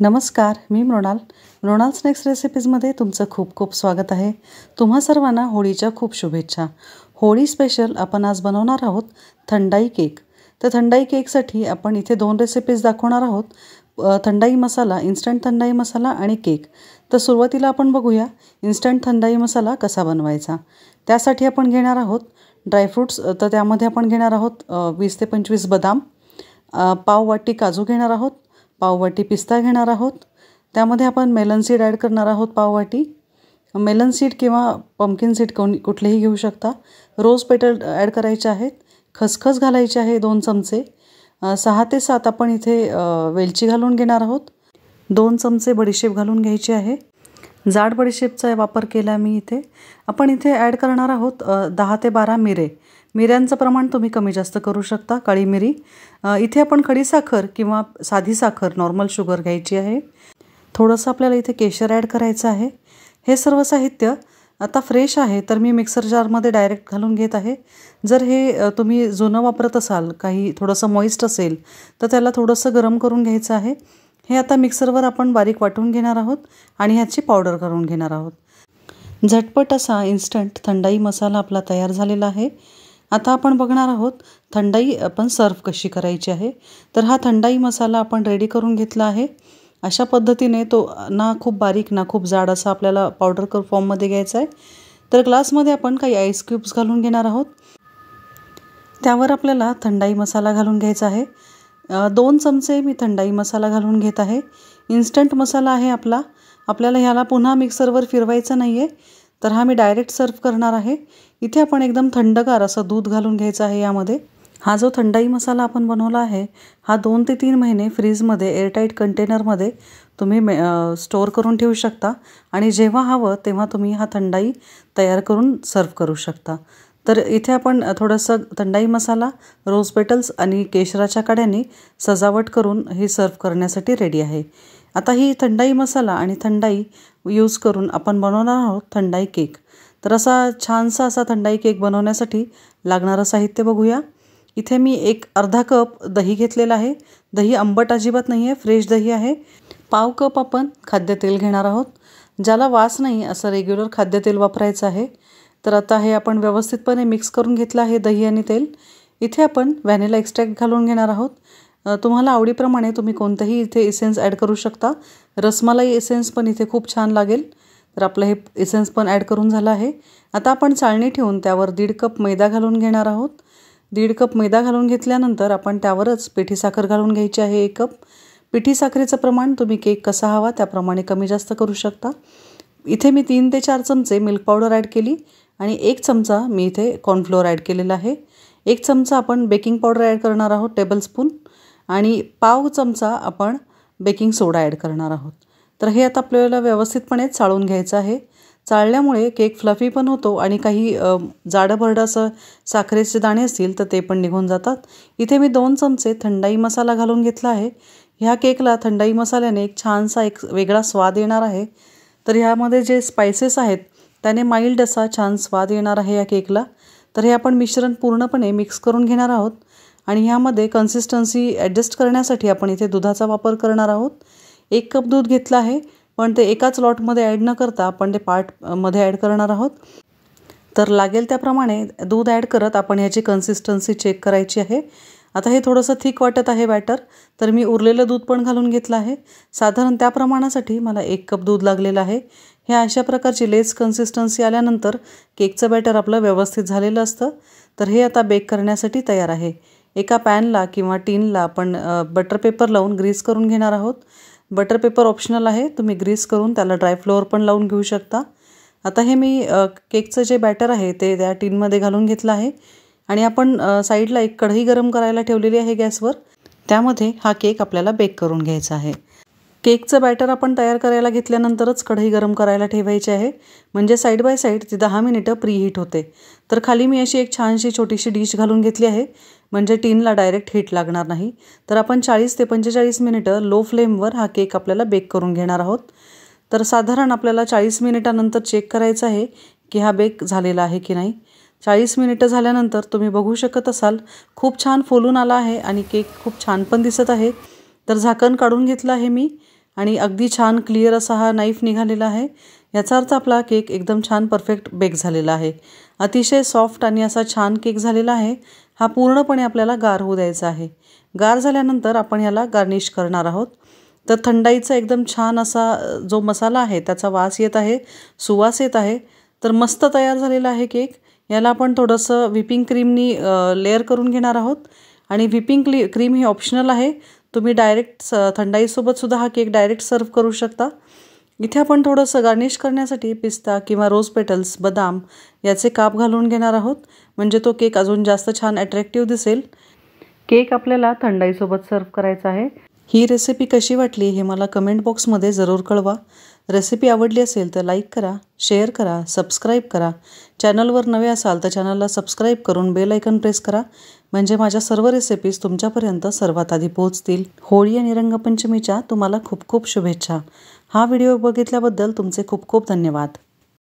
नमस्कार मी मृणाल मृणाल स्नॅक्स रेसिपीजमध्ये तुमचं खूप खूप स्वागत आहे तुम्हा सर्वांना होळीच्या खूप शुभेच्छा होळी स्पेशल आपण आज बनवणार आहोत थंडाई केक तर थंडाई केकसाठी आपण इथे दोन रेसिपीज दाखवणार आहोत थंडाई मसाला इन्स्टंट थंडाई मसाला आणि केक तर सुरुवातीला आपण बघूया इन्स्टंट थंडाई मसाला कसा बनवायचा त्यासाठी आपण घेणार आहोत ड्रायफ्रूट्स तर त्यामध्ये आपण घेणार आहोत वीस ते पंचवीस बदाम पाव वाटी काजू घेणार आहोत पाववाटी पिस्ता घेणार आहोत त्यामध्ये आपण मेलन सीड ॲड करणार आहोत पाववाटी मेलन सीड किंवा पम्पकिन सीड कोण कुठलेही घेऊ शकता रोज पेटल ॲड करायचे आहेत खसखस घालायचे आहे दोन चमचे सहा ते सात आपण इथे वेलची घालून घेणार आहोत दोन चमचे बडीशेप घालून घ्यायची आहे जाड बडीशेपचा वापर केला मी इथे आपण इथे ॲड करणार आहोत दहा ते बारा मिरे मिऱ्यांचं प्रमाण तुम्ही कमी जास्त करू शकता काळी मिरी इथे आपण खडीसाखर किंवा साधी साखर नॉर्मल शुगर घ्यायची आहे थोडंसं आपल्याला इथे केशर ॲड करायचं आहे हे सर्व साहित्य आता फ्रेश आहे तर मी मिक्सर जारमध्ये डायरेक्ट घालून घेत आहे जर हे तुम्ही जुनं वापरत असाल काही थोडंसं मॉइस्ट असेल तर त्याला थोडंसं गरम करून घ्यायचं आहे हे आता मिक्सरवर आपण बारीक वाटून घेणार आहोत आणि ह्याची पावडर करून घेणार आहोत झटपट असा इन्स्टंट थंडाई मसाला आपला तयार झालेला आहे आता आपण बघणार आहोत थंडाई आपण सर्व कशी करायची आहे तर हा थंडाई मसाला आपण रेडी करून घेतला आहे अशा पद्धतीने तो ना खूप बारीक ना खूप जाड असा आपल्याला पावडर कर फॉर्ममध्ये घ्यायचा आहे तर ग्लासमध्ये आपण काही आईस क्यूब्स घालून घेणार आहोत त्यावर आपल्याला थंडाई मसाला घालून घ्यायचा आहे दोन चमचे मी थंडाई मसाला घालून घेत आहे इन्स्टंट मसाला आहे आपला आपल्याला ह्याला पुन्हा मिक्सरवर फिरवायचा नाही आहे तर हा मी डायरेक्ट सर्व करणार आहे इथे आपण एकदम थंडगार असं दूध घालून घ्यायचं आहे यामध्ये हा जो थंडाई मसाला आपण बनवला आहे हा दोन ते तीन महिने फ्रीजमध्ये एअरटाईट कंटेनरमध्ये तुम्ही मे स्टोअर करून ठेवू शकता आणि जेव्हा हवं तेव्हा तुम्ही हा थंडाई तयार करून सर्व करू शकता तर इथे आपण थोडंसं थंडाई मसाला रोज पेटल्स आणि केशराच्या काड्याने सजावट करून हे सर्व करण्यासाठी रेडी आहे आता ही थंडाई मसाला आणि थंडाई यूज करून आपण बनवणार आहोत थंडाई केक तर असा छानसा असा थंडाई केक बनवण्यासाठी लागणारं साहित्य बघूया इथे मी एक अर्धा कप दही घेतलेला आहे दही आंबट अजिबात नाही आहे फ्रेश दही आहे पाव कप आपण खाद्यतेल घेणार आहोत ज्याला वास नाही असं रेग्युलर खाद्यतेल वापरायचं आहे तर आता हे आपण व्यवस्थितपणे मिक्स करून घेतलं आहे दही आणि तेल इथे आपण व्हॅनिला एक्स्ट्रॅक्ट घालून घेणार आहोत तुम्हाला आवडीप्रमाणे तुम्ही कोणतंही इथे एसेन्स ॲड करू शकता रसमलाई एसेन्स पण इथे खूप छान लागेल तर आपलं हे एसेन्स पण ॲड करून झालं आहे आता आपण चाळणी ठेवून त्यावर दीड कप मैदा घालून घेणार आहोत दीड कप मैदा घालून घेतल्यानंतर आपण त्यावरच पिठी साखर घालून घ्यायची आहे एक कप पिठी साखरेचं प्रमाण तुम्ही केक कसा हवा त्याप्रमाणे कमी जास्त करू शकता इथे मी तीन ते चार चमचे मिल्क पावडर ॲड केली आणि एक चमचा मी इथे कॉर्नफ्लोअर ॲड केलेला आहे एक चमचा आपण बेकिंग पावडर ॲड करणार आहोत टेबलस्पून आणि पाव चमचा आपण बेकिंग सोडा ॲड करणार आहोत तर हे आता आपल्याला व्यवस्थितपणे चाळून घ्यायचं आहे चाळल्यामुळे केक फ्लफी पण होतो आणि काही जाडंभरडं असं साखरेचे दाणे असतील तर ते पण निघून जातात इथे मी दोन चमचे थंडाई मसाला घालून घेतला आहे ह्या केकला थंडाई मसाल्याने एक छानसा एक वेगळा स्वाद येणार आहे तर ह्यामध्ये जे स्पायसेस आहेत त्याने माइल्ड असा छान स्वाद येणार आहे या केकला तर हे आपण मिश्रण पूर्णपणे मिक्स करून घेणार आहोत आणि ह्यामध्ये कन्सिस्टन्सी ॲडजस्ट करण्यासाठी आपण इथे दुधाचा वापर करणार आहोत एक कप दूध घेतलं आहे पण ते एकाच लॉटमध्ये ॲड न करता आपण ते पार्टमध्ये ॲड करणार आहोत तर लागेल त्याप्रमाणे दूध ॲड करत आपण ह्याची कन्सिस्टन्सी चेक करायची आहे आता हे थोडंसं थिक वाटत आहे बॅटर तर मी उरलेलं दूध पण घालून घेतलं आहे साधारण त्या प्रमाणासाठी मला एक कप दूध लागलेलं आहे हे अशा प्रकारची लेस कन्सिस्टन्सी आल्यानंतर केकचं बॅटर आपलं व्यवस्थित झालेलं असतं तर हे आता बेक करण्यासाठी तयार आहे एका पॅनला किंवा टीनला आपण बटर पेपर लावून ग्रीस करून घेणार आहोत बटर पेपर ऑप्शनल आहे तुम्ही ग्रीस करून त्याला ड्राय फ्लोअर पण लावून घेऊ शकता आता हे मी केकचं जे बॅटर आहे ते त्या टीनमध्ये घालून घेतलं आहे आणि आपण साईडला एक कढई गरम करायला ठेवलेली आहे गॅसवर त्यामध्ये हा केक आपल्याला बेक करून घ्यायचा आहे केकचं बॅटर आपण तयार करायला घेतल्यानंतरच कढई गरम करायला ठेवायची आहे म्हणजे साईड बाय साईड ती दहा मिनिटं प्रीहीट होते तर खाली मी अशी एक छानशी छोटीशी डिश घालून घेतली आहे म्हणजे टीनला डायरेक्ट हीट लागणार नाही तर आपण चाळीस ते पंचेचाळीस मिनिटं लो फ्लेमवर हा केक आपल्याला बेक करून घेणार आहोत तर साधारण आपल्याला चाळीस मिनिटानंतर चेक करायचं आहे की हा बेक झालेला आहे की नाही चाळीस मिनिटं झाल्यानंतर तुम्ही बघू शकत असाल खूप छान फुलून आला आहे आणि केक खूप छान पण दिसत आहे तर झाकण काढून घेतलं आहे मी आणि अगदी छान क्लिअर असा हा नाईफ निघालेला आहे याचा अर्थ आपला केक एकदम छान परफेक्ट बेक झालेला आहे अतिशय सॉफ्ट आणि असा छान केक झालेला आहे हा पूर्णपणे आपल्याला गार होऊ द्यायचा आहे गार झाल्यानंतर आपण ह्याला गार्निश करणार आहोत तर थंडाईचा एकदम छान असा जो मसाला आहे त्याचा वास येत आहे सुवास येत आहे तर मस्त तयार झालेला आहे केक याला आपण थोडंसं व्हिपिंग क्रीमनी लेअर करून घेणार आहोत आणि व्हिपिंग क्ली क्रीम ही ऑप्शनल आहे तुम्ही डायरेक्ट स थंडाईसोबतसुद्धा हा केक डायरेक्ट सर्व करू शकता इथे आपण थोडंसं गार्निश करण्यासाठी पिस्ता किंवा रोज पेटल्स बदाम याचे काप घालून घेणार आहोत म्हणजे तो केक अजून जास्त छान अट्रॅक्टिव्ह दिसेल केक आपल्याला थंडाईसोबत सर्व करायचा आहे ही रेसिपी कशी वाटली हे मला कमेंट बॉक्समध्ये जरूर कळवा रेसिपी आवडली असेल तर लाईक करा शेअर करा सबस्क्राईब करा चॅनलवर नवे असाल तर चॅनलला सबस्क्राईब करून बेल आयकन प्रेस करा म्हणजे माझ्या सर्व रेसिपीज तुमच्यापर्यंत सर्वात आधी पोहोचतील होळी आणि रंगपंचमीच्या तुम्हाला खूप खूप शुभेच्छा हा व्हिडिओ बघितल्याबद्दल तुमचे खूप खूप धन्यवाद